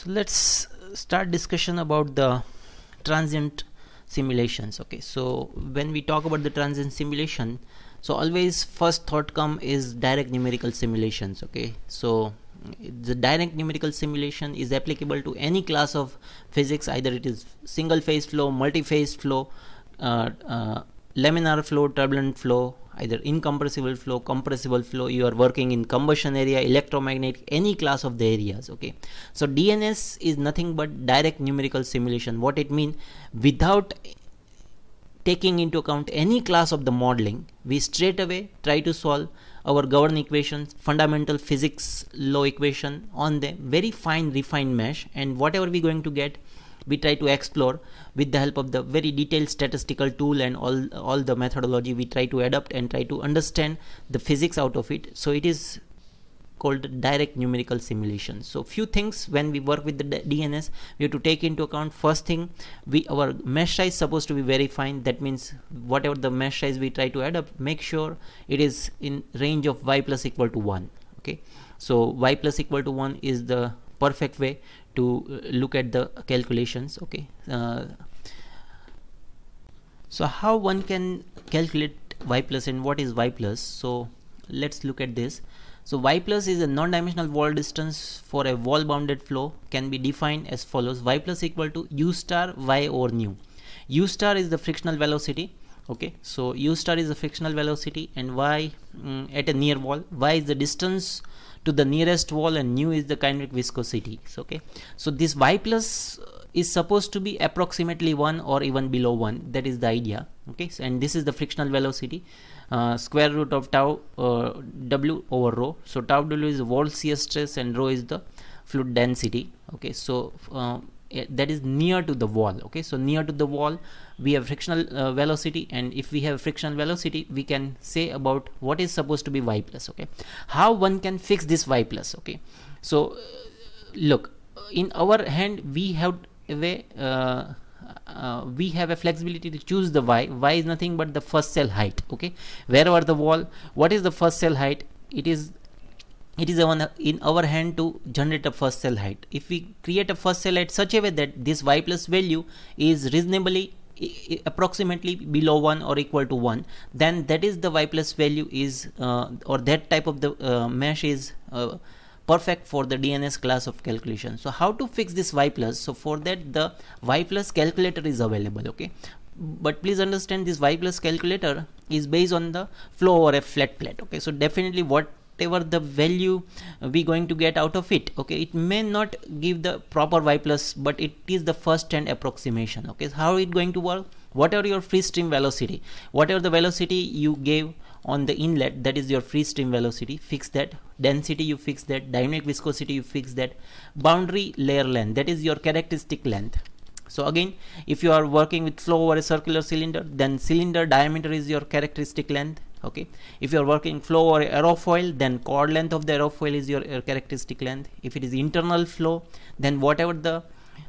so let's start discussion about the transient simulations okay so when we talk about the transient simulation so always first thought come is direct numerical simulations okay so the direct numerical simulation is applicable to any class of physics either it is single phase flow multi phase flow uh, uh, laminar flow turbulent flow either incompressible flow compressible flow you are working in combustion area electromagnetic any class of the areas okay so dns is nothing but direct numerical simulation what it means without taking into account any class of the modeling we straight away try to solve our govern equations fundamental physics law equation on the very fine refined mesh and whatever we going to get we try to explore with the help of the very detailed statistical tool and all all the methodology we try to adopt and try to understand the physics out of it so it is called direct numerical simulation so few things when we work with the dns we have to take into account first thing we our mesh size supposed to be very fine that means whatever the mesh size we try to add up make sure it is in range of y plus equal to 1 okay so y plus equal to 1 is the perfect way to uh, look at the calculations okay uh, so how one can calculate y plus and what is y plus so let's look at this so y plus is a non-dimensional wall distance for a wall bounded flow can be defined as follows y plus equal to u star y over nu u star is the frictional velocity okay so u star is the frictional velocity and y mm, at a near wall y is the distance to the nearest wall and nu is the kinetic viscosity so, okay so this y plus is supposed to be approximately 1 or even below 1 that is the idea okay so, and this is the frictional velocity uh, square root of tau uh, w over rho so tau w is wall shear stress and rho is the fluid density okay so uh, eh, that is near to the wall okay so near to the wall we have frictional uh, velocity and if we have frictional velocity we can say about what is supposed to be y plus okay how one can fix this y plus okay so uh, look in our hand we have a way uh, uh, we have a flexibility to choose the y y is nothing but the first cell height okay wherever the wall what is the first cell height it is it is one in our hand to generate a first cell height if we create a first cell at such a way that this y plus value is reasonably approximately below 1 or equal to 1 then that is the y plus value is uh, or that type of the uh, mesh is uh, perfect for the DNS class of calculation so how to fix this y plus so for that the y plus calculator is available okay but please understand this y plus calculator is based on the flow or a flat plate okay so definitely what whatever the value we going to get out of it okay it may not give the proper y plus but it is the first hand approximation okay so how it going to work whatever your free stream velocity whatever the velocity you gave on the inlet that is your free stream velocity fix that density you fix that dynamic viscosity you fix that boundary layer length that is your characteristic length so again if you are working with flow over a circular cylinder then cylinder diameter is your characteristic length okay if you are working flow or aerofoil then chord length of the aerofoil is your, characteristic length if it is internal flow then whatever the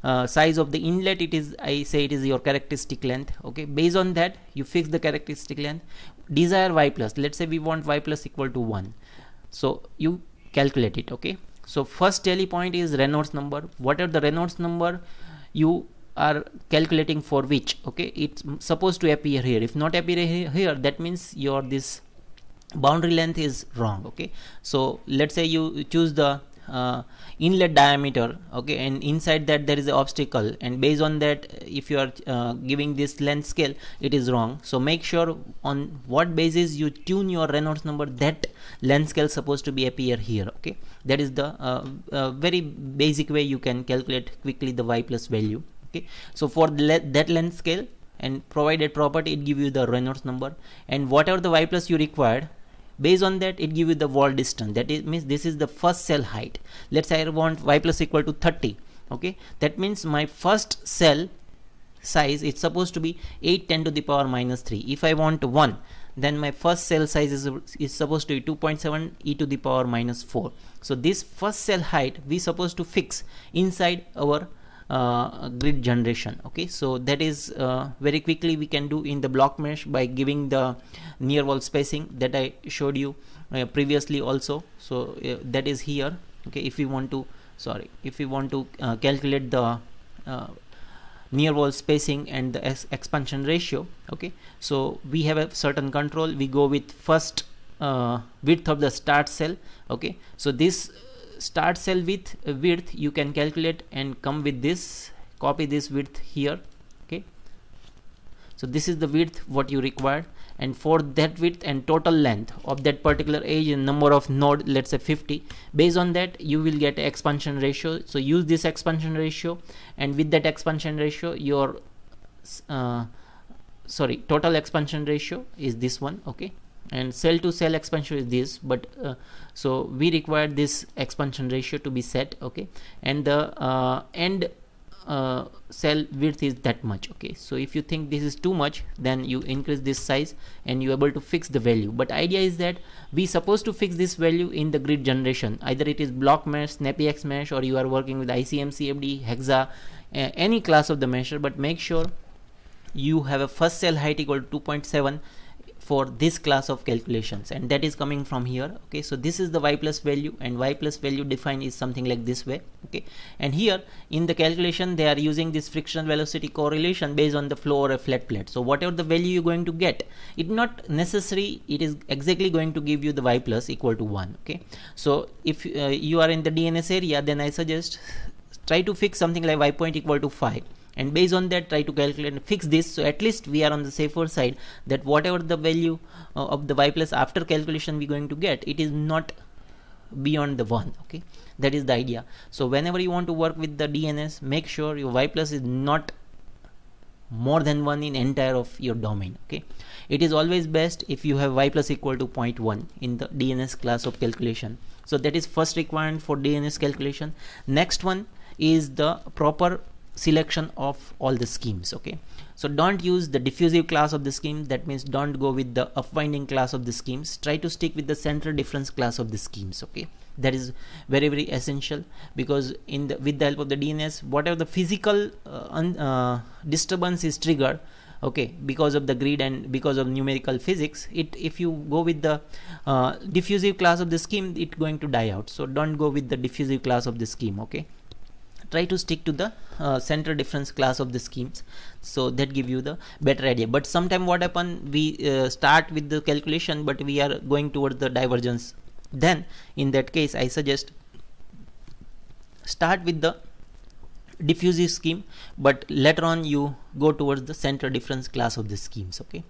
uh, size of the inlet it is I say it is your characteristic length okay based on that you fix the characteristic length desire y plus let's say we want y plus equal to 1 so you calculate it okay so first tally point is Reynolds number whatever the Reynolds number you are calculating for which okay it's supposed to appear here if not appear here that means your this boundary length is wrong okay so let's say you choose the uh, inlet diameter okay and inside that there is an obstacle and based on that if you are uh, giving this length scale it is wrong so make sure on what basis you tune your Reynolds number that length scale supposed to be appear here okay that is the uh, uh very basic way you can calculate quickly the y plus value okay so for that length scale and provided property it give you the Reynolds number and whatever the y plus you required based on that it give you the wall distance that is, means this is the first cell height let's say I want y plus equal to 30 okay that means my first cell size it's supposed to be 8 10 to the power minus 3 if I want 1 then my first cell size is, is supposed to be 2.7 e to the power minus 4 so this first cell height we supposed to fix inside our uh, grid generation okay so that is uh, very quickly we can do in the block mesh by giving the near wall spacing that I showed you uh, previously also so uh, that is here okay if we want to sorry if we want to uh, calculate the uh, near wall spacing and the expansion ratio okay so we have a certain control we go with first width of the start cell okay so this start cell width uh, width you can calculate and come with this copy this width here okay so this is the width what you require and for that width and total length of that particular edge and number of node let's say 50 based on that you will get expansion ratio so use this expansion ratio and with that expansion ratio your uh, sorry total expansion ratio is this one okay and cell to cell expansion is this but uh, so we require this expansion ratio to be set okay and the uh, end uh, cell width is that much okay so if you think this is too much then you increase this size and you're able to fix the value but idea is that we supposed to fix this value in the grid generation either it is block mesh x mesh or you are working with icm cfd hexa any class of the measure but make sure you have a first cell height equal to 2.7 for this class of calculations and that is coming from here okay so this is the y plus value and y plus value defined is something like this way okay and here in the calculation they are using this frictional velocity correlation based on the flow or a flat plate so whatever the value you're going to get it not necessary it is exactly going to give you the y plus equal to 1 okay so if uh, you are in the DNS area then I suggest try to fix something like y point equal to 5 and based on that try to calculate and fix this so at least we are on the safer side that whatever the value uh, of the y plus after calculation we're going to get it is not beyond the one okay that is the idea so whenever you want to work with the dns make sure your y plus is not more than one in entire of your domain okay it is always best if you have y plus equal to 0.1 in the dns class of calculation so that is first requirement for dns calculation next one is the proper selection of all the schemes okay so don't use the diffusive class of the scheme that means don't go with the upwinding class of the schemes try to stick with the central difference class of the schemes okay that is very very essential because in the with the help of the DNS whatever the physical uh, un, uh, disturbance is triggered okay because of the grid and because of numerical physics it if you go with the uh, diffusive class of the scheme it going to die out so don't go with the diffusive class of the scheme okay try to stick to the uh, center difference class of the schemes so that give you the better idea but sometime what happen we uh, start with the calculation but we are going towards the divergence then in that case i suggest start with the diffusive scheme but later on you go towards the center difference class of the schemes okay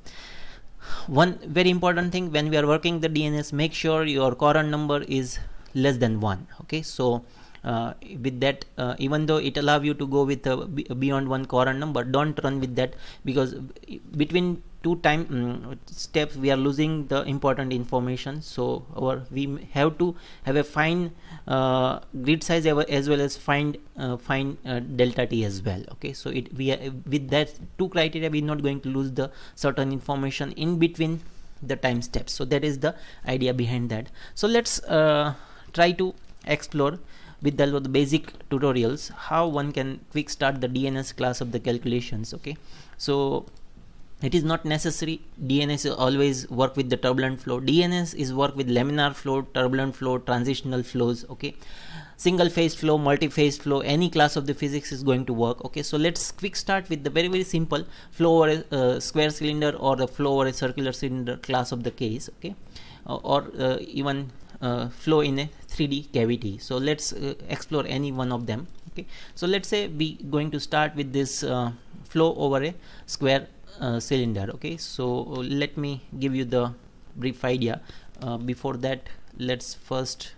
one very important thing when we are working the DNS make sure your current number is less than 1 okay so uh, with that uh, even though it allow you to go with uh, beyond one quorate number don't run with that because between two time um, steps we are losing the important information so our we have to have a fine uh, grid size as well as find uh, find uh, delta t as well okay so it we are, uh, with that two criteria we're not going to lose the certain information in between the time steps so that is the idea behind that so let's uh, try to explore with the basic tutorials how one can quick start the DNS class of the calculations okay so it is not necessary DNS always work with the turbulent flow DNS is work with laminar flow turbulent flow transitional flows okay single phase flow multi phase flow any class of the physics is going to work okay so let's quick start with the very very simple flow or a uh, square cylinder or the flow or a circular cylinder class of the case okay uh, or uh, even uh, flow in a 3D cavity. So let's uh, explore any one of them. Okay. So let's say we going to start with this uh, flow over a square uh, cylinder. Okay. So let me give you the brief idea. Uh, before that, let's first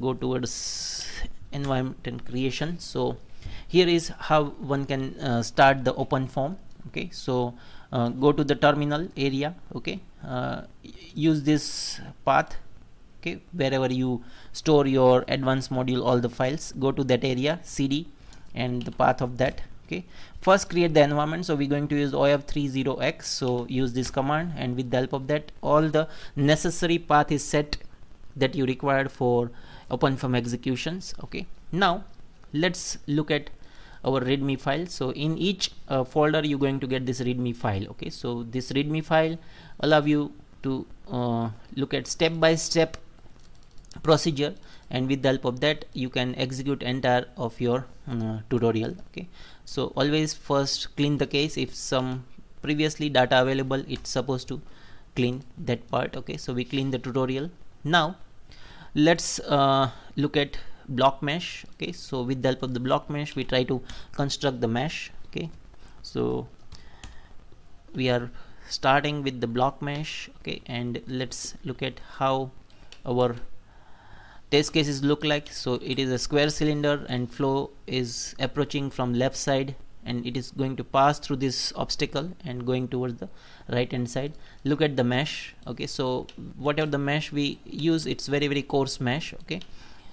go towards environment and creation. So here is how one can uh, start the open form. Okay. So go to the terminal area. Okay. use this path okay wherever you store your advanced module all the files go to that area cd and the path of that okay first create the environment so we're going to use of 30 x so use this command and with the help of that all the necessary path is set that you required for open from executions okay now let's look at our readme file so in each uh, folder you're going to get this readme file okay so this readme file allow you to uh, look at step by step procedure and with the help of that you can execute entire of your uh, tutorial okay so always first clean the case if some previously data available it's supposed to clean that part okay so we clean the tutorial now let's uh, look at block mesh okay so with the help of the block mesh we try to construct the mesh okay so we are starting with the block mesh okay and let's look at how our test cases look like so it is a square cylinder and flow is approaching from left side and it is going to pass through this obstacle and going towards the right hand side look at the mesh okay so whatever the mesh we use it's very very coarse mesh okay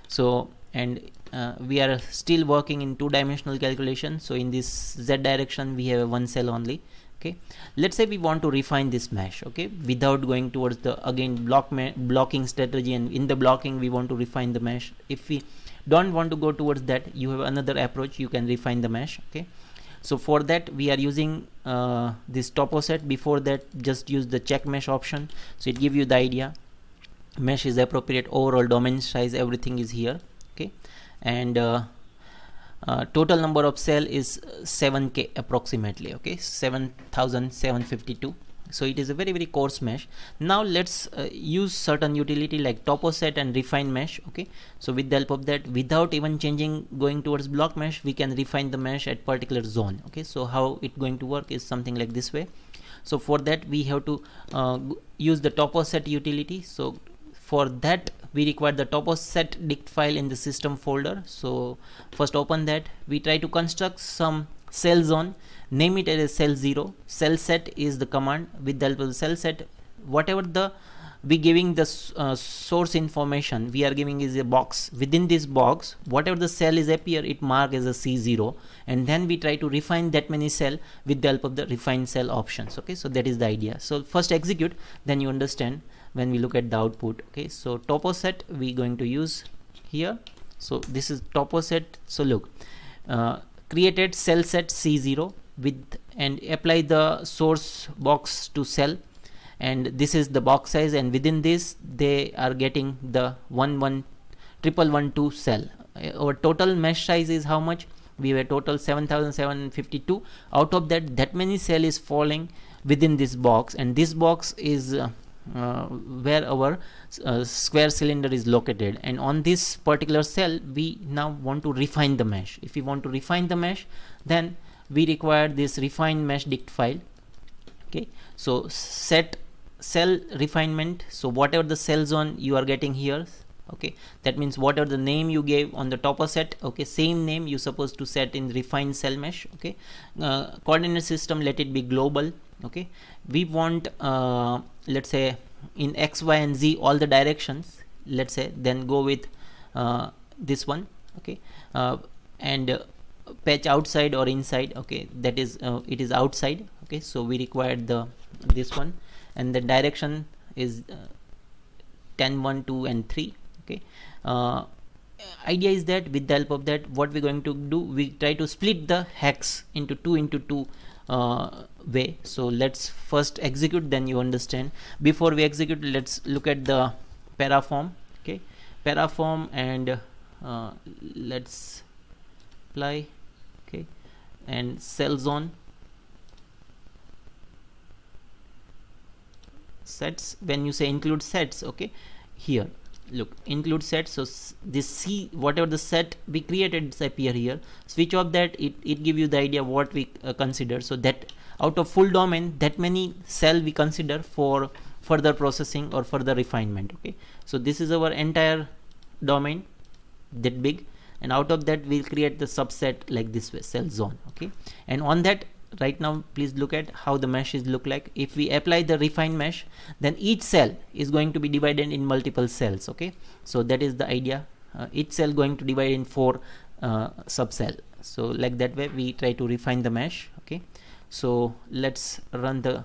so and uh, we are still working in two dimensional calculation so in this z direction we have one cell only okay let's say we want to refine this mesh okay without going towards the again block blocking strategy and in the blocking we want to refine the mesh if we don't want to go towards that you have another approach you can refine the mesh okay so for that we are using uh, this topo set before that just use the check mesh option so it gives you the idea mesh is appropriate overall domain size everything is here okay and uh, uh, total number of cell is 7k uh, approximately okay 7752 so it is a very very coarse mesh now let's uh, use certain utility like topo set and refine mesh okay so with the help of that without even changing going towards block mesh we can refine the mesh at particular zone okay so how it going to work is something like this way so for that we have to uh, use the topo set utility so for that we require the topos set dict file in the system folder so first open that we try to construct some cell zone name it as cell 0 cell set is the command with the help of the cell set whatever the we giving the uh, source information we are giving is a box within this box whatever the cell is appear it mark as a c0 and then we try to refine that many cell with the help of the refine cell options okay so that is the idea so first execute then you understand when we look at the output okay so topo set we going to use here so this is topo set. so look uh, created cell set c0 with and apply the source box to cell and this is the box size and within this they are getting the one one triple one two cell uh, our total mesh size is how much we were total 7752 out of that that many cell is falling within this box and this box is uh, uh, where our uh, square cylinder is located and on this particular cell we now want to refine the mesh if we want to refine the mesh then we require this refine mesh dict file okay so set cell refinement so whatever the cell zone you are getting here okay that means whatever the name you gave on the topper set okay same name you supposed to set in refine cell mesh okay uh, coordinate system let it be global okay we want uh, let's say in x y and z all the directions let's say then go with uh, this one okay uh, and uh, patch outside or inside okay that is uh, it is outside okay so we require the this one and the direction is uh, 10 1 2 and 3 okay uh, idea is that with the help of that what we're going to do we try to split the hex into 2 into 2 way so let's first execute then you understand before we execute let's look at the para form. okay para form and uh, let's apply okay and cell zone sets when you say include sets okay here look include set so this c whatever the set we created it's appear here switch off that it, it give you the idea what we uh, consider so that out of full domain that many cell we consider for further processing or further refinement okay so this is our entire domain that big and out of that we'll create the subset like this way cell zone okay and on that right now please look at how the mesh is look like if we apply the refine mesh then each cell is going to be divided in multiple cells okay so that is the idea uh, each cell going to divide in four uh, subcell so like that way we try to refine the mesh okay so let's run the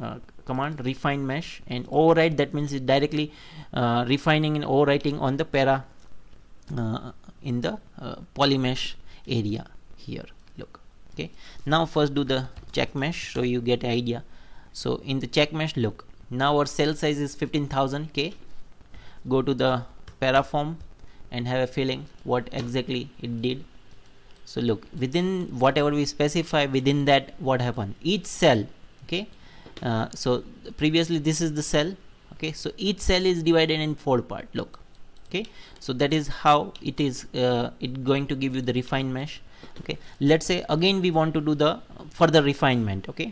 uh, command refine mesh and override that means it directly uh, refining and overwriting on the para uh, in the uh, polymesh area here look okay now first do the check mesh so you get idea so in the check mesh look now our cell size is 15000k go to the para form and have a feeling what exactly it did so look within whatever we specify within that what happened each cell okay uh, so previously this is the cell okay so each cell is divided in four part look okay so that is how it is uh, it going to give you the refined mesh okay let's say again we want to do the further refinement okay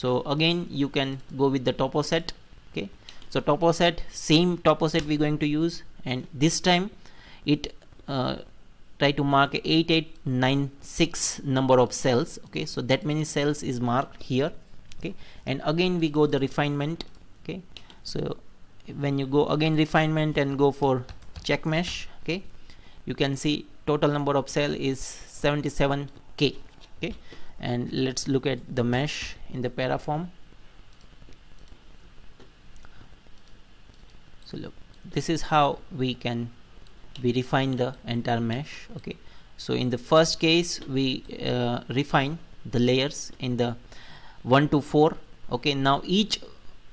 so again you can go with the topo set okay so topo set same topo set we're going to use and this time it uh, try to mark 8896 number of cells okay so that many cells is marked here okay and again we go the refinement okay so when you go again refinement and go for check mesh okay you can see total number of cell is 77k okay and let's look at the mesh in the paraform so look this is how we can we refine the entire mesh okay so in the first case we uh, refine the layers in the 1 to 4 okay now each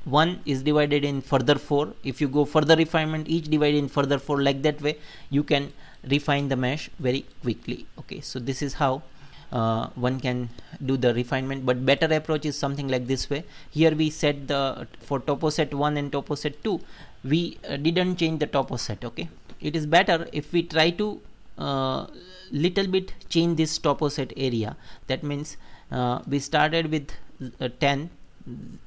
one is divided in further 4 if you go further refinement each divided in further 4 like that way you can refine the mesh very quickly okay so this is how uh, one can do the refinement but better approach is something like this way here we set the for topo set 1 and topo set 2 we uh, didn't change the topo set. okay it is better if we try to uh, little bit change this topo set area that means uh, we started with uh, 10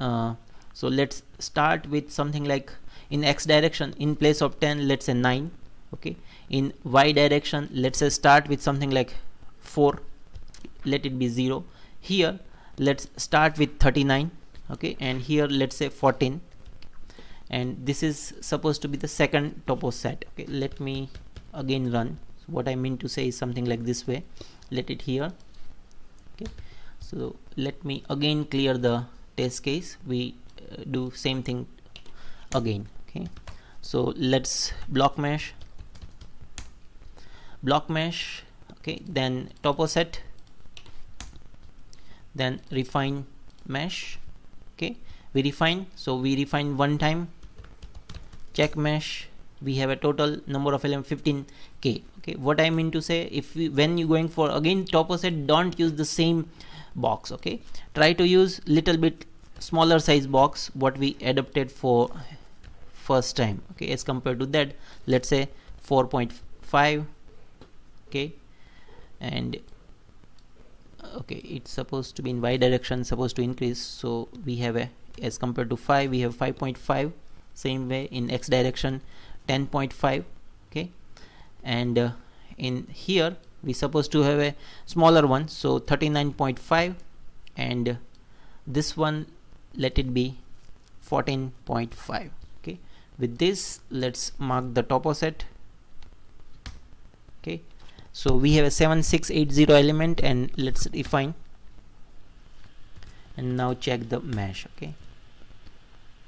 uh, so let's start with something like in x direction in place of 10 let's say 9 okay in y direction let's say start with something like 4 let it be 0 here let's start with 39 okay and here let's say 14 and this is supposed to be the second topo set okay let me again run so what I mean to say is something like this way let it here okay so let me again clear the test case we uh, do same thing again okay so let's block mesh block mesh okay then topo set then refine mesh okay we refine so we refine one time check mesh we have a total number of element 15k okay what i mean to say if we, when you going for again topper set don't use the same box okay try to use little bit smaller size box what we adapted for first time okay as compared to that let's say 4.5 okay and okay it's supposed to be in y direction supposed to increase so we have a as compared to 5 we have 5.5 same way in x direction 10.5 okay and uh, in here we supposed to have a smaller one so 39.5 and uh, this one let it be 14.5 okay with this let's mark the toposet so we have a 7680 element and let's define and now check the mesh okay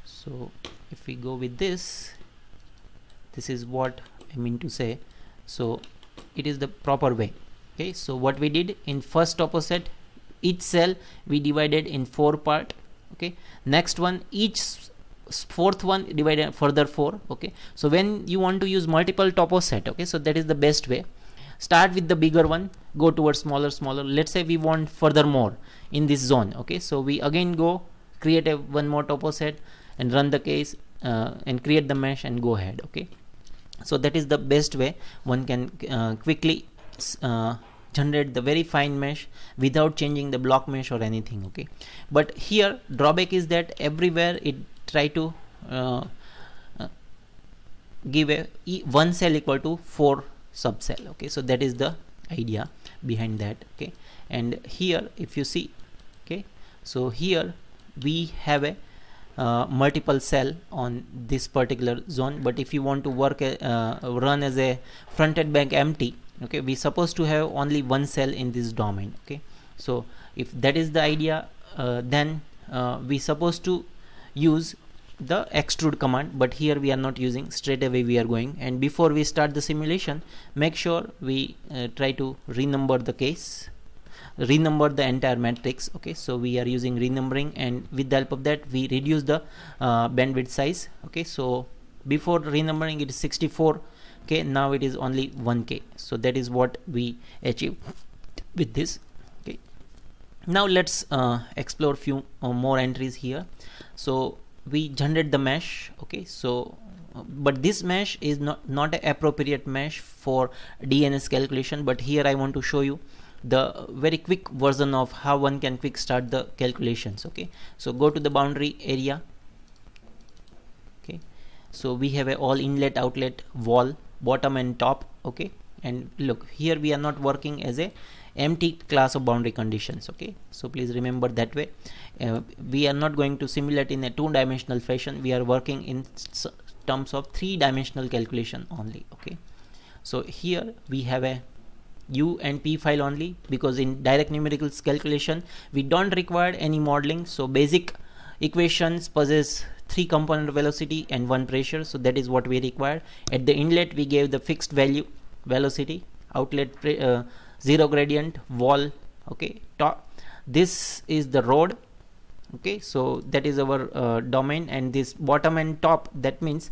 so if we go with this this is what I mean to say so it is the proper way okay so what we did in first opposite each cell we divided in four part okay next one each fourth one divided further four okay so when you want to use multiple toposet okay so that is the best way start with the bigger one go towards smaller smaller let's say we want further more in this zone okay so we again go create a one more topo set and run the case uh, and create the mesh and go ahead okay so that is the best way one can uh, quickly uh, generate the very fine mesh without changing the block mesh or anything okay but here drawback is that everywhere it try to uh, uh, give a e one cell equal to four subcell okay so that is the idea behind that okay and here if you see okay so here we have a uh, multiple cell on this particular zone but if you want to work a, uh, run as a front end bank empty okay we supposed to have only one cell in this domain okay so if that is the idea uh, then uh, we supposed to use the extrude command but here we are not using straight away we are going and before we start the simulation make sure we uh, try to renumber the case renumber the entire matrix okay so we are using renumbering and with the help of that we reduce the uh, bandwidth size okay so before renumbering it is 64 okay now it is only 1k so that is what we achieve with this okay now let's uh, explore few uh, more entries here so we generate the mesh okay so but this mesh is not not an appropriate mesh for DNS calculation but here I want to show you the very quick version of how one can quick start the calculations okay so go to the boundary area okay so we have a all inlet outlet wall bottom and top okay and look here we are not working as a empty class of boundary conditions okay so please remember that way uh, we are not going to simulate in a two-dimensional fashion we are working in terms of three-dimensional calculation only okay so here we have a u and p file only because in direct numerical calculation we don't require any modeling so basic equations possess three component velocity and one pressure so that is what we require at the inlet we gave the fixed value velocity outlet uh, zero gradient wall okay top this is the road okay so that is our uh, domain and this bottom and top that means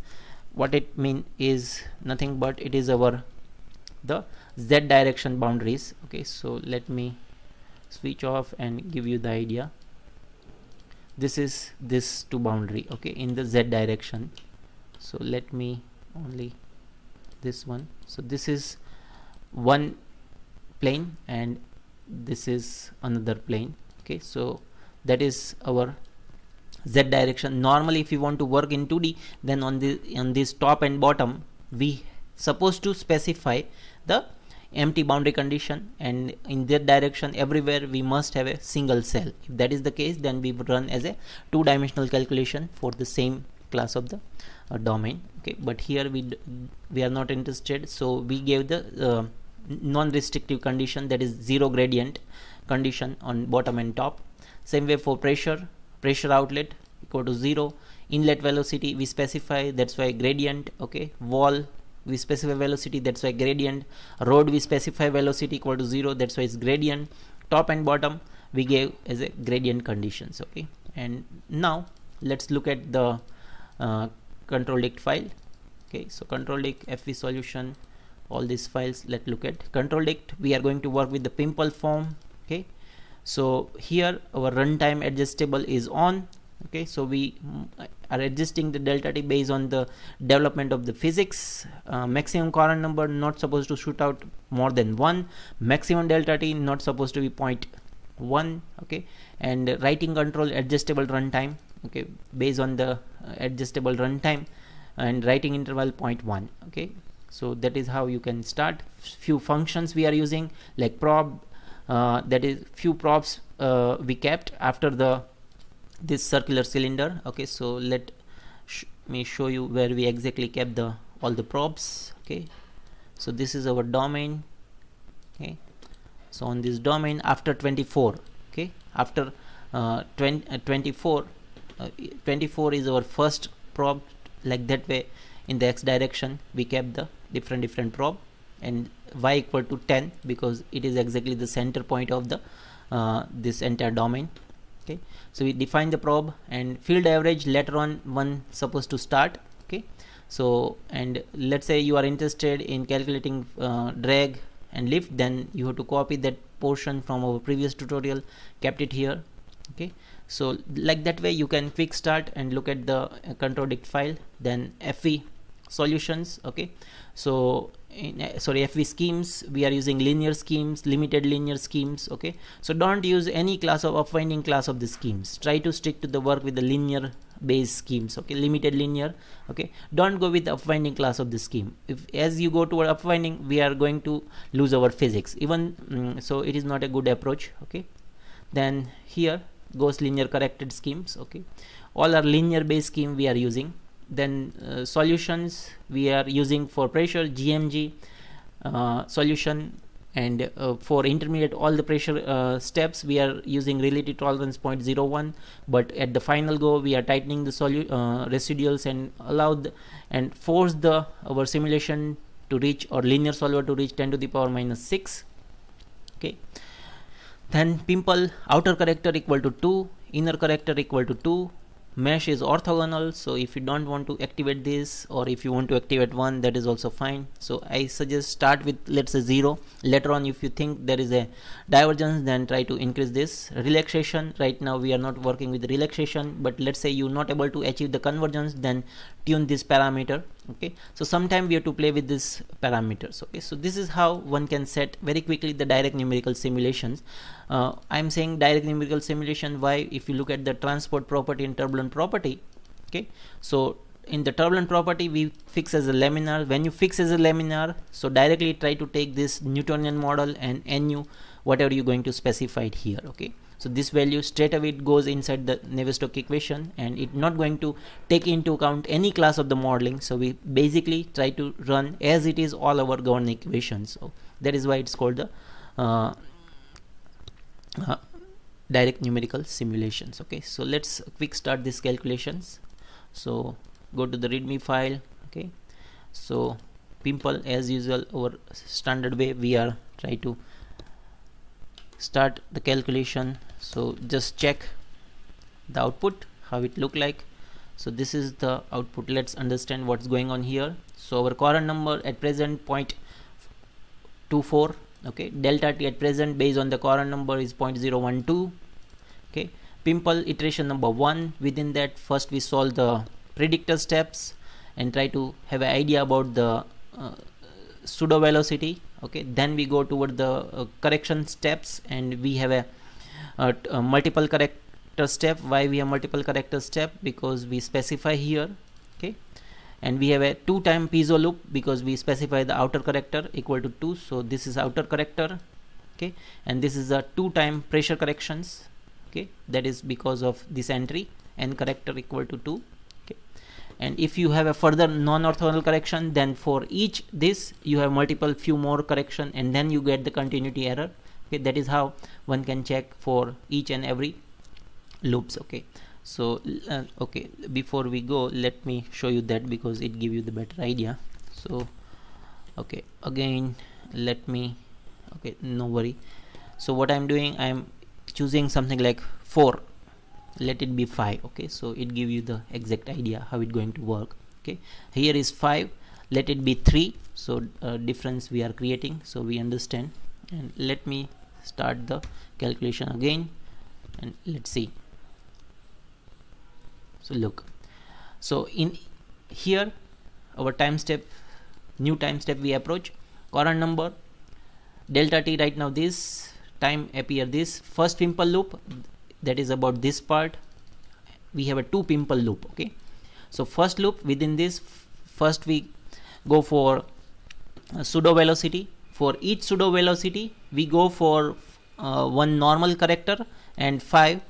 what it mean is nothing but it is our the z direction boundaries okay so let me switch off and give you the idea this is this to boundary okay in the z direction so let me only this one so this is one plane and this is another plane okay so that is our z direction normally if you want to work in 2d then on the on this top and bottom we supposed to specify the empty boundary condition and in that direction everywhere we must have a single cell if that is the case then we would run as a two-dimensional calculation for the same class of the uh, domain okay but here we we are not interested so we gave the uh, non-restrictive condition that is zero gradient condition on bottom and top same way for pressure pressure outlet equal to zero inlet velocity we specify that's why gradient okay wall we specify velocity that's why gradient road we specify velocity equal to zero that's why it's gradient top and bottom we gave as a gradient conditions okay and now let's look at the uh, control deck file okay so control deck fv solution all these files let's look at control dict we are going to work with the pimple form okay so here our runtime adjustable is on okay so we mm, are adjusting the delta t based on the development of the physics uh, maximum current number not supposed to shoot out more than one maximum delta t not supposed to be one. okay and writing control adjustable runtime okay based on the uh, adjustable runtime and writing interval 0.1 okay so that is how you can start few functions we are using like prob uh, that is few props uh, we kept after the this circular cylinder okay so let sh me show you where we exactly kept the all the props okay so this is our domain okay so on this domain after 24 okay after uh, 20, uh, 24 uh, 24 is our first prop like that way in the x direction we kept the different different probe and y equal to 10 because it is exactly the center point of the uh, this entire domain okay so we define the probe and field average later on one supposed to start okay so and let's say you are interested in calculating uh, drag and lift then you have to copy that portion from our previous tutorial kept it here okay so like that way you can quick start and look at the uh, control dict file then fe solutions okay so in, uh, sorry fv schemes we are using linear schemes limited linear schemes okay so don't use any class of upwinding class of the schemes try to stick to the work with the linear base schemes okay limited linear okay don't go with the upwinding class of the scheme if as you go toward upwinding we are going to lose our physics even mm, so it is not a good approach okay then here goes linear corrected schemes okay all our linear base scheme we are using then uh, solutions we are using for pressure gmg uh, solution and uh, for intermediate all the pressure uh, steps we are using relative tolerance 0.01 but at the final go we are tightening the solu uh, residuals and allowed and force the our simulation to reach or linear solver to reach 10 to the power minus 6 okay then pimple outer corrector equal to 2 inner corrector equal to 2 mesh is orthogonal so if you don't want to activate this or if you want to activate one that is also fine so I suggest start with let's say zero later on if you think there is a divergence then try to increase this relaxation right now we are not working with relaxation but let's say you're not able to achieve the convergence then tune this parameter okay so sometime we have to play with these parameters okay so this is how one can set very quickly the direct numerical simulations uh, I'm saying direct numerical simulation why if you look at the transport property and turbulent property okay so in the turbulent property we fix as a laminar when you fix as a laminar so directly try to take this Newtonian model and nu whatever you're going to specify it here okay so this value straight away it goes inside the Navier-Stokes equation and it's not going to take into account any class of the modeling so we basically try to run as it is all our governing equations so that is why it's called the uh, uh, direct numerical simulations okay so let's quick start these calculations so go to the readme file okay so pimple as usual our standard way we are try to start the calculation so just check the output how it look like so this is the output let's understand what's going on here so our quorate number at present 0.24 okay delta t at present based on the current number is 0.012 okay pimple iteration number one within that first we solve the predictor steps and try to have an idea about the uh, pseudo velocity okay then we go toward the uh, correction steps and we have a, a, uh, a uh, multiple corrector step why we have multiple corrector step because we specify here okay and we have a two time piezo loop because we specify the outer corrector equal to 2 so this is outer corrector okay and this is a two time pressure corrections okay that is because of this entry and corrector equal to 2 okay and if you have a further non-orthogonal correction then for each this you have multiple few more correction and then you get the continuity error okay that is how one can check for each and every loops okay so uh, okay before we go let me show you that because it give you the better idea so okay again let me okay no worry so what I'm doing I'm choosing something like 4 let it be 5 okay so it give you the exact idea how it going to work okay here is 5 let it be 3 so uh, difference we are creating so we understand and let me start the calculation again and let's see so look so in here our time step new time step we approach current number delta t right now this time appear this first pimple loop that is about this part we have a two pimple loop okay so first loop within this first we go for pseudo velocity for each pseudo velocity we go for uh, one normal character and five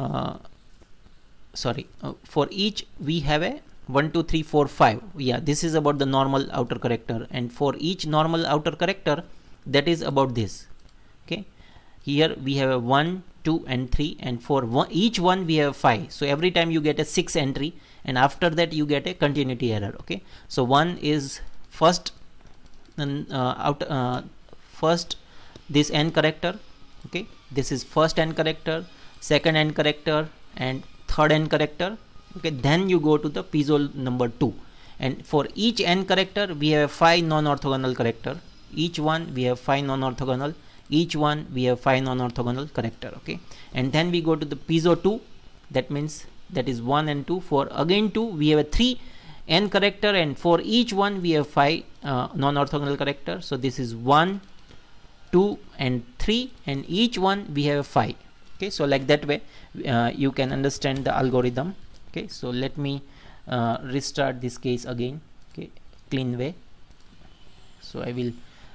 uh, sorry uh, for each we have a 1 2 3 4 5 yeah this is about the normal outer corrector and for each normal outer corrector that is about this okay here we have a 1 2 and 3 and for one, each one we have 5 so every time you get a 6 entry and after that you get a continuity error okay so 1 is first then uh, out uh, first this n corrector okay this is first n corrector second n corrector and third n character okay then you go to the piezo number 2 and for each n character we have five non-orthogonal character each one we have five non-orthogonal each one we have five non-orthogonal character okay and then we go to the piezo 2 that means that is 1 and 2 for again 2 we have a 3 n character and for each one we have five uh, non-orthogonal character so this is 1 2 and 3 and each one we have 5 okay so like that way uh, you can understand the algorithm okay so let me uh, restart this case again okay clean way so I will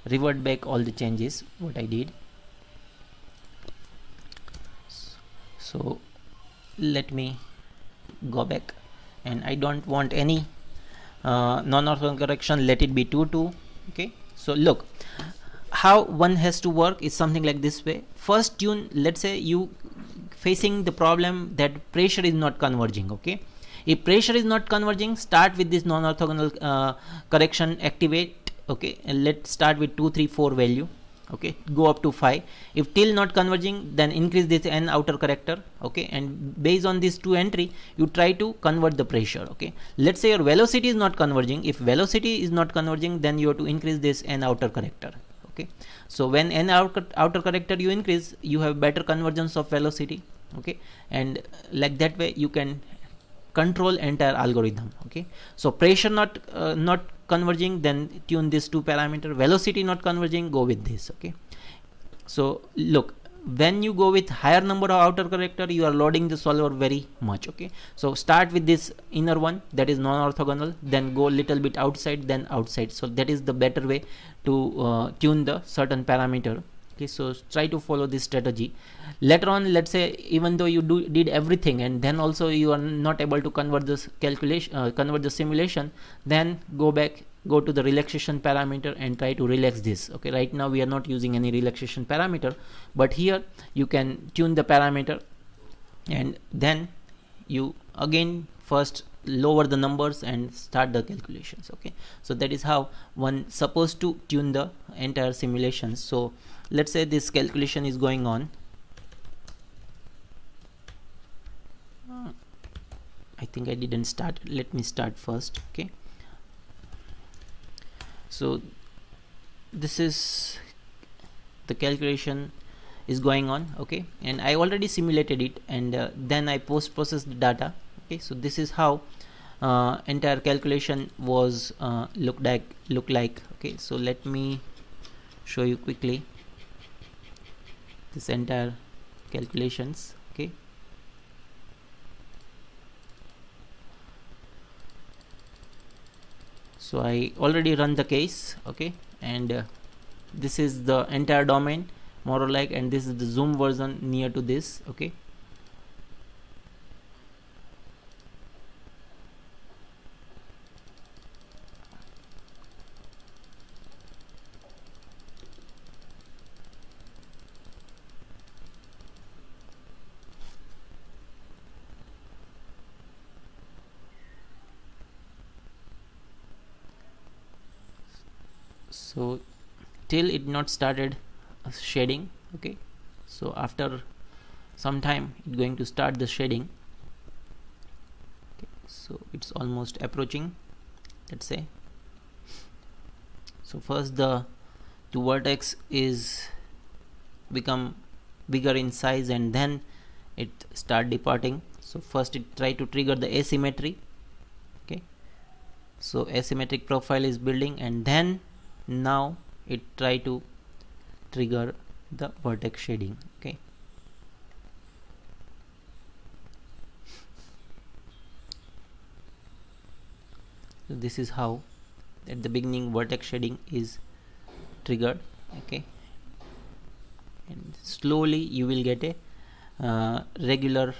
revert back all the changes what I did so let me go back and I don't want any uh, non-orthogonal correction let it be 2 2 okay so look how one has to work is something like this way first tune let's say you facing the problem that pressure is not converging okay if pressure is not converging start with this non-orthogonal uh, correction activate okay and let's start with 2 3 4 value okay go up to 5 if till not converging then increase this n outer corrector okay and based on these two entry you try to convert the pressure okay let's say your velocity is not converging if velocity is not converging then you have to increase this n outer corrector okay so when n outer, outer corrector you increase you have better convergence of velocity okay and like that way you can control entire algorithm okay so pressure not uh, not converging then tune this two parameter velocity not converging go with this okay so look when you go with higher number of outer corrector you are loading the solver very much okay so start with this inner one that is non-orthogonal then go little bit outside then outside so that is the better way to uh, tune the certain parameter okay so try to follow this strategy later on let's say even though you do did everything and then also you are not able to convert this calculation uh, convert the simulation then go back go to the relaxation parameter and try to relax this okay right now we are not using any relaxation parameter but here you can tune the parameter and then you again first lower the numbers and start the calculations okay so that is how one supposed to tune the entire simulation so let's say this calculation is going on I think I didn't start let me start first okay so this is the calculation is going on okay and I already simulated it and uh, then I post process the data okay so this is how uh, entire calculation was uh, looked like look like okay so let me show you quickly this entire calculations so I already run the case okay and uh, this is the entire domain more or like and this is the zoom version near to this okay still it not started uh, shading okay so after some time it's going to start the shading okay, so it's almost approaching let's say so first the the vertex is become bigger in size and then it start departing so first it try to trigger the asymmetry okay so asymmetric profile is building and then now it try to trigger the vertex shading okay so this is how at the beginning vertex shading is triggered okay and slowly you will get a uh, regular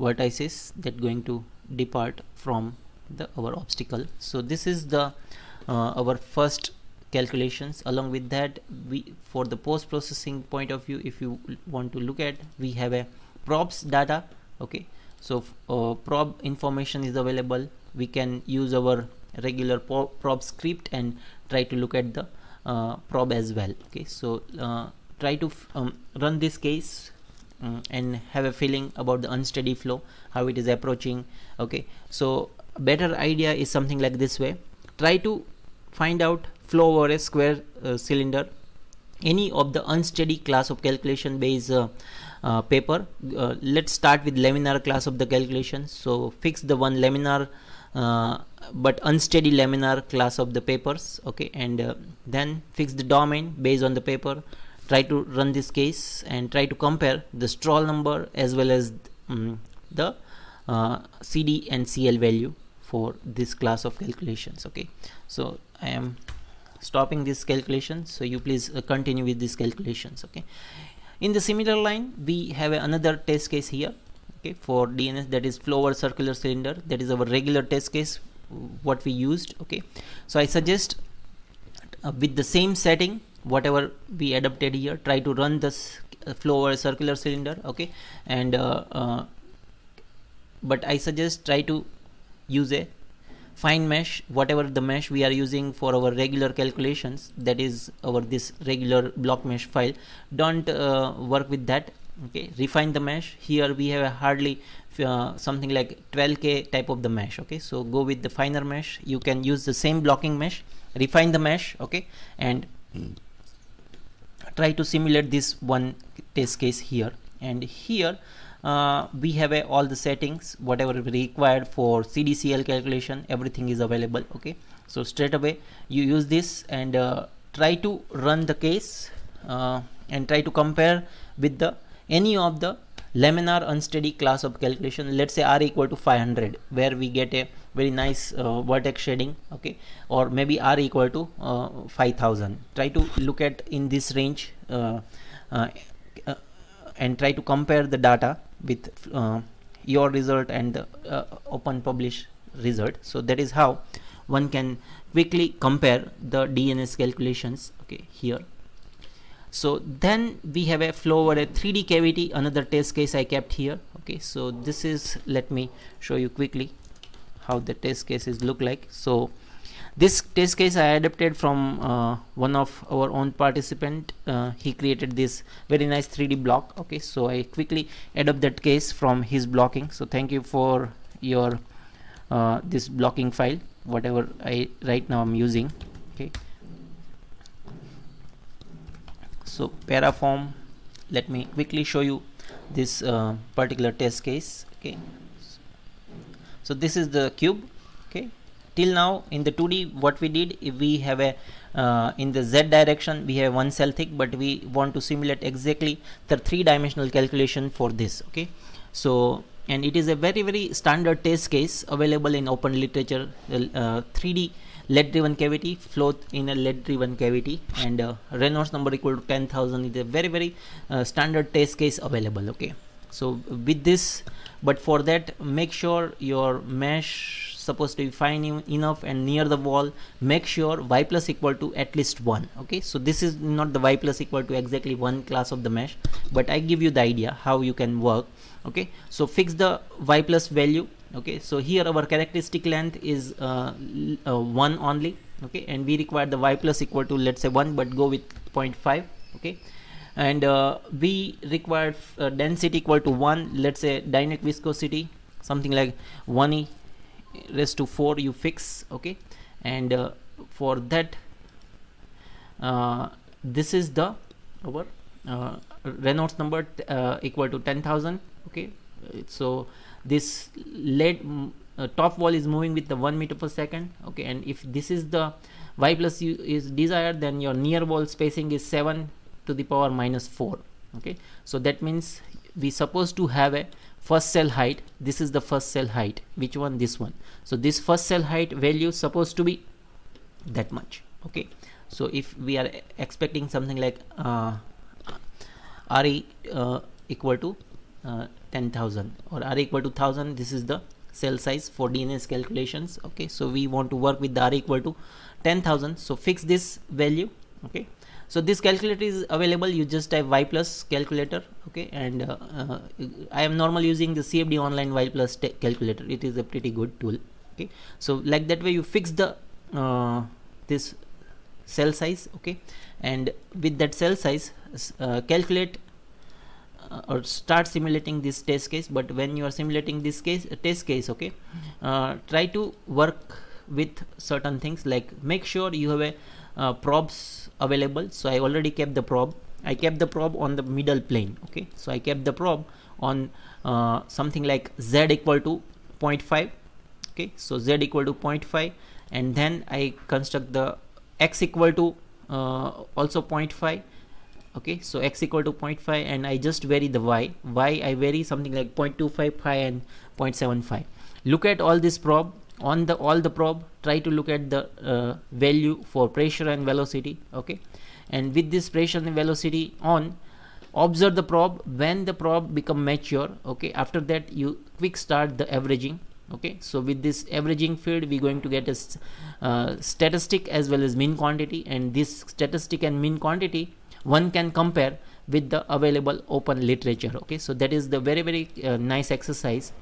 vertices that going to depart from the our obstacle so this is the uh, our first calculations along with that we for the post processing point of view if you want to look at we have a props data okay so uh, information is available we can use our regular prop script and try to look at the uh, as well okay so uh, try to um, run this case um, and have a feeling about the unsteady flow how it is approaching okay so better idea is something like this way try to find out flow over a square uh, cylinder any of the unsteady class of calculation based uh, uh, paper uh, let's start with laminar class of the calculation so fix the one laminar uh, but unsteady laminar class of the papers okay and uh, then fix the domain based on the paper try to run this case and try to compare the Stroll number as well as um, the CD and CL value for this class of calculations okay so I am stopping this calculation so you please uh, continue with these calculations okay in the similar line we have another test case here okay for DNS that is flower circular cylinder that is our regular test case what we used okay so I suggest uh, with the same setting whatever we adopted here try to run this uh, flower circular cylinder okay and uh, uh, but I suggest try to use a fine mesh whatever the mesh we are using for our regular calculations that is our this regular block mesh file don't uh, work with that okay refine the mesh here we have hardly uh, something like 12k type of the mesh okay so go with the finer mesh you can use the same blocking mesh refine the mesh okay and try to simulate this one test case here and here uh, we have all the settings whatever required for CDCL calculation everything is available okay so straight away you use this and uh, try to run the case uh, and try to compare with the any of the laminar unsteady class of calculation let's say r equal to 500 where we get a very nice uh, vertex shading okay or maybe r equal to uh, 5000 try to look at in this range uh, uh, uh and try to compare the data with uh, your result and uh, open publish result so that is how one can quickly compare the DNS calculations okay here so then we have a flow over a 3d cavity another test case I kept here okay so this is let me show you quickly how the test cases look like so this test case I adapted from uh, one of our own participant uh, he created this very nice 3d block okay so I quickly adapt that case from his blocking so thank you for your uh, this blocking file whatever I right now I'm using okay so paraform let me quickly show you this uh, particular test case okay so this is the cube okay till now in the 2d what we did we have a uh, in the z direction we have one cell thick but we want to simulate exactly the three dimensional calculation for this okay so and it is a very very standard test case available in open literature uh, 3d lead driven cavity flow in a lead driven cavity and uh, Reynolds number equal to 10,000 is a very very uh, standard test case available okay so with this but for that make sure your mesh supposed to be fine enough and near the wall make sure y plus equal to at least 1 okay so this is not the y plus equal to exactly one class of the mesh but I give you the idea how you can work okay so fix the y plus value okay so here our characteristic length is uh, uh, 1 only okay and we require the y plus equal to let's say 1 but go with 0.5 okay and uh, we require uh, density equal to 1 let's say dynamic viscosity something like 1e Rest to 4 you fix okay and uh, for that uh, this is the our uh, Reynolds number uh, equal to 10,000 okay so this lead mm, uh, top wall is moving with the 1 meter per second okay and if this is the y plus u is desired then your near wall spacing is 7 to the power minus 4 okay so that means we supposed to have a first cell height this is the first cell height which one this one so this first cell height value supposed to be that much okay so if we are expecting something like uh, re uh, equal to uh, 10000 or r equal to 1000 this is the cell size for DNS calculations okay so we want to work with the r equal to 10000 so fix this value okay so this calculator is available you just type y plus calculator okay and uh, uh, i am normally using the cfd online y plus calculator it is a pretty good tool okay so like that way you fix the uh, this cell size okay and with that cell size uh, calculate uh, or start simulating this test case but when you are simulating this case uh, test case okay try to work with certain things like make sure you have a uh, available so I already kept the probe I kept the probe on the middle plane okay so I kept the probe on uh, something like z equal to 0.5 okay so z equal to 0.5 and then I construct the x equal to uh, also 0.5 okay so x equal to 0.5 and I just vary the y y I vary something like 0.25 pi and 0.75 look at all this probe on the all the probe try to look at the uh, value for pressure and velocity okay and with this pressure and velocity on observe the probe when the probe become mature okay after that you quick start the averaging okay so with this averaging field we're going to get a uh, statistic as well as mean quantity and this statistic and mean quantity one can compare with the available open literature okay so that is the very very uh, nice exercise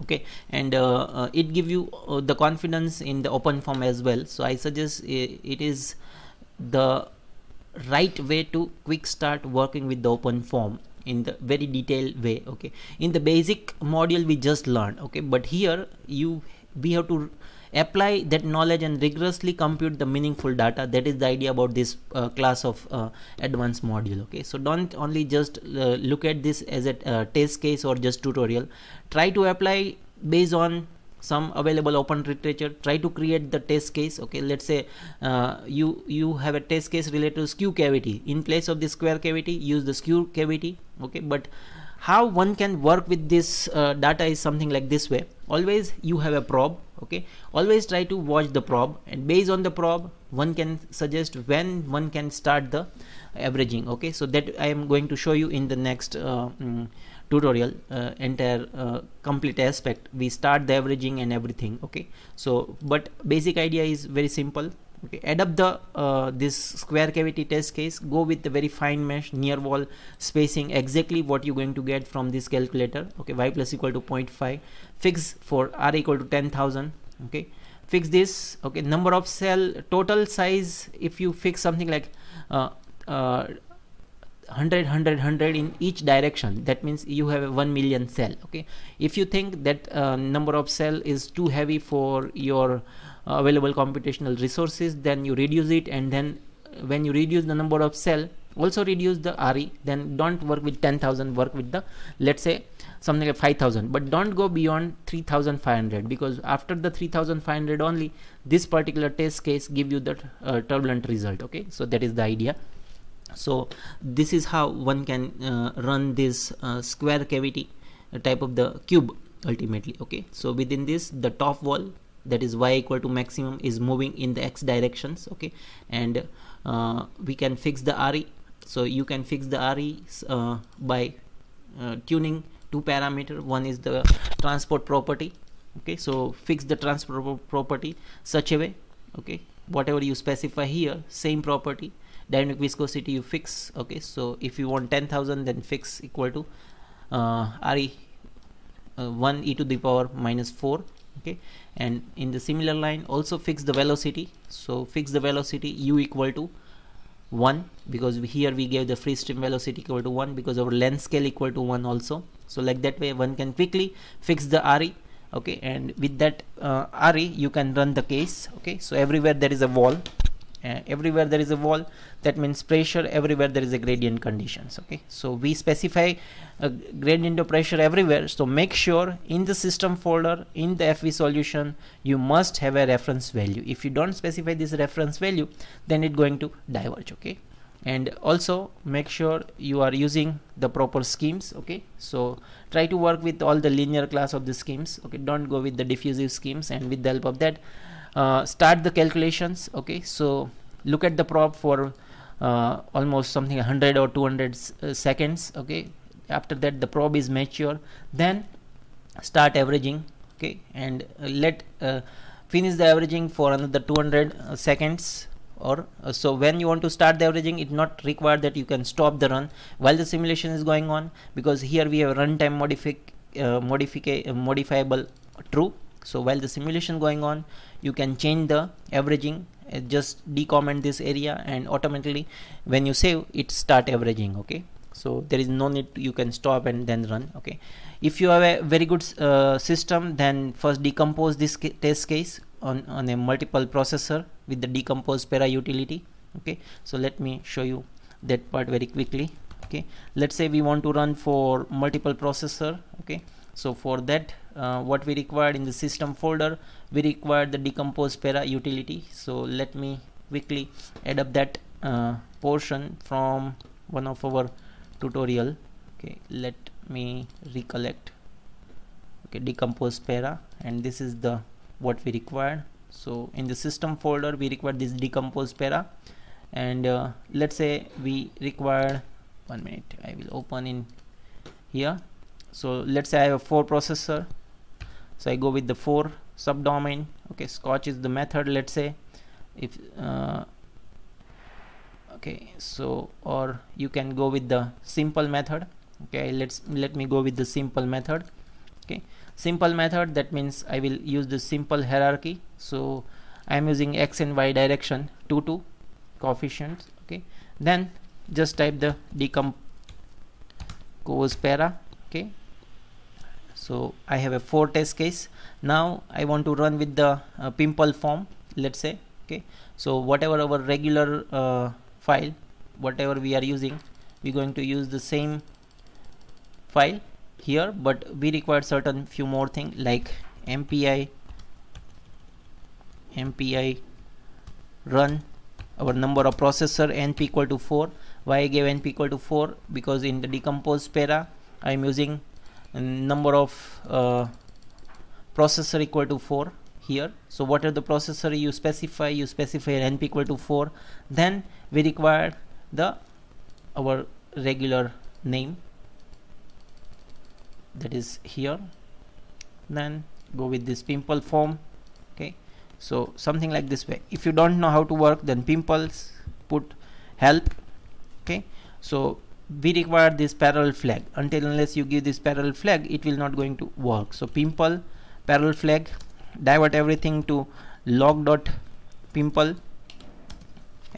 okay and uh, uh, it give you uh, the confidence in the open form as well so i suggest it is the right way to quick start working with the open form in the very detailed way okay in the basic module we just learned okay but here you we have to apply that knowledge and rigorously compute the meaningful data that is the idea about this uh, class of uh, advanced module okay so don't only just uh, look at this as a uh, test case or just tutorial try to apply based on some available open literature try to create the test case okay let's say uh, you you have a test case related to skew cavity in place of the square cavity use the skew cavity okay but how one can work with this uh, data is something like this way always you have a probe okay always try to watch the probe, and based on the probe, one can suggest when one can start the averaging okay so that i am going to show you in the next uh, um, tutorial uh, entire uh, complete aspect we start the averaging and everything okay so but basic idea is very simple okay add up the uh, this square cavity test case go with the very fine mesh near wall spacing exactly what you're going to get from this calculator okay y plus equal to 0.5 fix for r equal to 10000 okay fix this okay number of cell total size if you fix something like uh, uh, 100 100 100 in each direction that means you have 1 million cell okay if you think that uh, number of cell is too heavy for your available computational resources then you reduce it and then uh, when you reduce the number of cell also reduce the RE then don't work with 10,000 work with the let's say something like 5,000 but don't go beyond 3,500 because after the 3,500 only this particular test case give you the uh, turbulent result okay so that is the idea so this is how one can uh, run this uh, square cavity uh, type of the cube ultimately okay so within this the top wall that is y equal to maximum is moving in the x directions okay and uh, we can fix the re so you can fix the re uh, by uh, tuning two parameter one is the transport property okay so fix the transport property such a way okay whatever you specify here same property dynamic viscosity you fix okay so if you want 10000 then fix equal to uh, re uh, 1 e to the power minus 4 okay and in the similar line also fix the velocity so fix the velocity u equal to 1 because here we gave the free stream velocity equal to 1 because our length scale equal to 1 also so like that way one can quickly fix the RE okay and with that uh, RE you can run the case okay so everywhere there is a wall uh, everywhere there is a wall that means pressure everywhere there is a gradient conditions okay so we specify a gradient of pressure everywhere so make sure in the system folder in the FV solution you must have a reference value if you don't specify this reference value then it's going to diverge okay and also make sure you are using the proper schemes okay so try to work with all the linear class of the schemes okay don't go with the diffusive schemes and with the help of that uh, start the calculations okay so look at the prop for uh, almost something 100 or 200 uh, seconds okay after that the probe is mature then start averaging okay and uh, let uh, finish the averaging for another 200 uh, seconds or uh, so when you want to start the averaging it not required that you can stop the run while the simulation is going on because here we have runtime modific uh, uh, modifiable true so while the simulation going on you can change the averaging uh, just decomment this area and automatically when you save it start averaging okay so there is no need you can stop and then run okay if you have a very good uh, system then first decompose this ca test case on on a multiple processor with the decompose para utility okay so let me show you that part very quickly okay let's say we want to run for multiple processor okay so for that uh, what we required in the system folder we required the decompose para utility so let me quickly add up that uh, portion from one of our tutorial okay let me recollect okay decompose para and this is the what we required so in the system folder we require this decompose para and uh, let's say we require one minute I will open in here so let's say I have a four processor so I go with the four subdomain okay scotch is the method let's say if uh, okay so or you can go with the simple method okay let's let me go with the simple method okay simple method that means I will use the simple hierarchy so I am using X and Y direction 2 2 coefficients okay then just type the decompose para okay so I have a four test case now I want to run with the uh, pimple form let's say okay so whatever our regular uh, file whatever we are using we're going to use the same file here but we require certain few more things like MPI MPI run our number of processor np equal to 4 why I gave np equal to 4 because in the decomposed para I am using number of uh, processor equal to 4 here so what are the processor you specify you specify np equal to 4 then we require the our regular name that is here then go with this pimple form okay so something like this way if you don't know how to work then pimples put help okay so we require this parallel flag until unless you give this parallel flag it will not going to work so pimple parallel flag divert everything to log dot pimple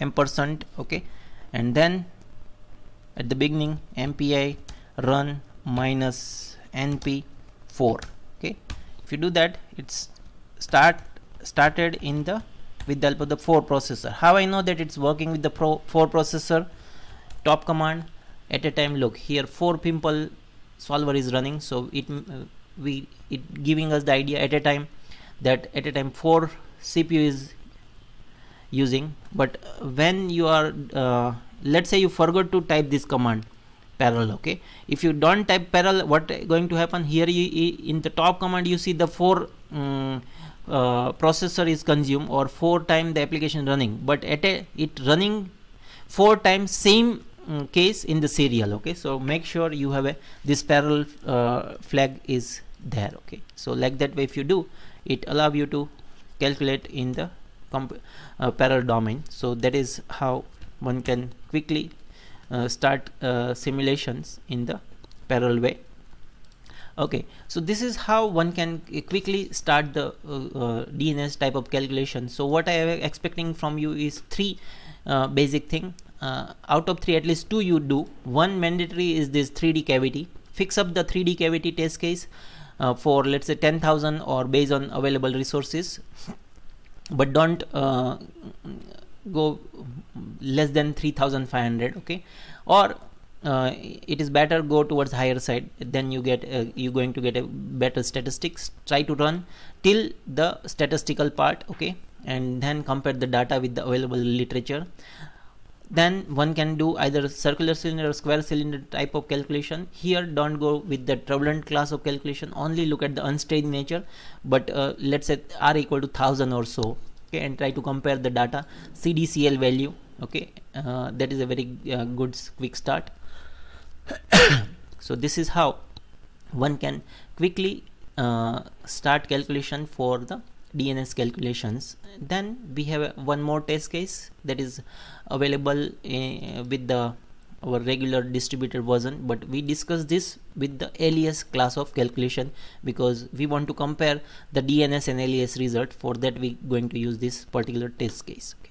ampersand okay and then at the beginning mpi run minus np4 okay if you do that it's start started in the with the help of the 4 processor how I know that it's working with the pro 4 processor top command at a time look here four pimple solver is running so it uh, we it giving us the idea at a time that at a time four CPU is using but when you are uh, let's say you forgot to type this command parallel okay if you don't type parallel what going to happen here you, in the top command you see the four um, uh, processor is consumed or four time the application running but at a, it running four times same Mm, case in the serial okay so make sure you have a this parallel uh, flag is there okay so like that way if you do it allow you to calculate in the uh, parallel domain so that is how one can quickly uh, start uh, simulations in the parallel way okay so this is how one can uh, quickly start the uh, DNS type of calculation so what I am expecting from you is three basic thing uh, out of three at least two you do one mandatory is this 3d cavity fix up the 3d cavity test case uh, for let's say 10,000 or based on available resources but don't uh, go less than 3500 okay or uh, it is better go towards higher side then you get uh, you going to get a better statistics try to run till the statistical part okay and then compare the data with the available literature then one can do either circular cylinder or square cylinder type of calculation here don't go with the turbulent class of calculation only look at the unsteady nature but uh, let's say r equal to 1000 or so okay and try to compare the data cdcl value okay uh, that is a very uh, good quick start so this is how one can quickly uh, start calculation for the DNS calculations. Then we have a, one more test case that is available uh, with the our regular distributed version but we discuss this with the alias class of calculation because we want to compare the DNS and alias result for that we going to use this particular test case okay.